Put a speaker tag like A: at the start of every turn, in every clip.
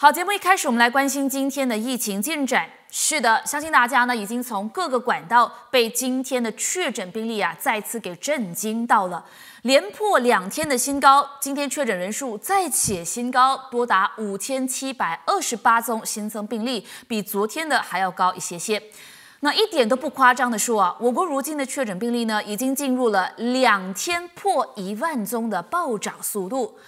A: 好，节目一开始，我们来关心今天的疫情进展。是的，相信大家呢已经从各个管道被今天的确诊病例啊再次给震惊到了，连破两天的新高。今天确诊人数再且新高，多达五千七百二十八宗新增病例，比昨天的还要高一些些。那一点都不夸张的说啊，我国如今的确诊病例呢已经进入了两天破一万宗的暴涨速度。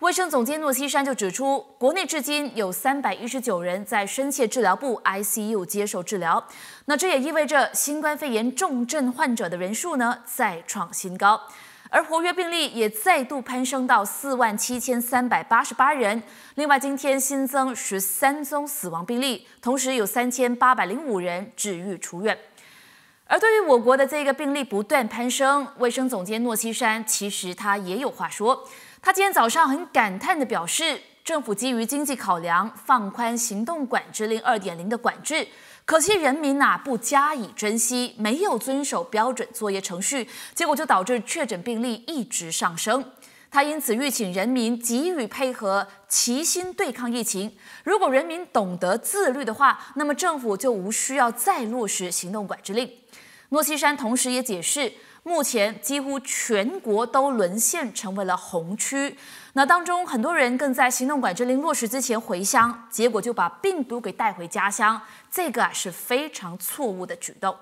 A: 卫生总监诺西山就指出，国内至今有三百一十九人在深切治疗部 ICU 接受治疗，那这也意味着新冠肺炎重症患者的人数呢再创新高，而活跃病例也再度攀升到四万七千三百八十八人。另外，今天新增十三宗死亡病例，同时有三千八百零五人治愈出院。而对于我国的这个病例不断攀升，卫生总监诺西山其实他也有话说。他今天早上很感叹地表示，政府基于经济考量放宽行动管制令二点零的管制，可惜人民呐不加以珍惜，没有遵守标准作业程序，结果就导致确诊病例一直上升。他因此吁请人民给予配合，齐心对抗疫情。如果人民懂得自律的话，那么政府就无需要再落实行动管制令。诺西山同时也解释，目前几乎全国都沦陷成为了红区，那当中很多人更在行动管制令落实之前回乡，结果就把病毒给带回家乡，这个啊是非常错误的举动。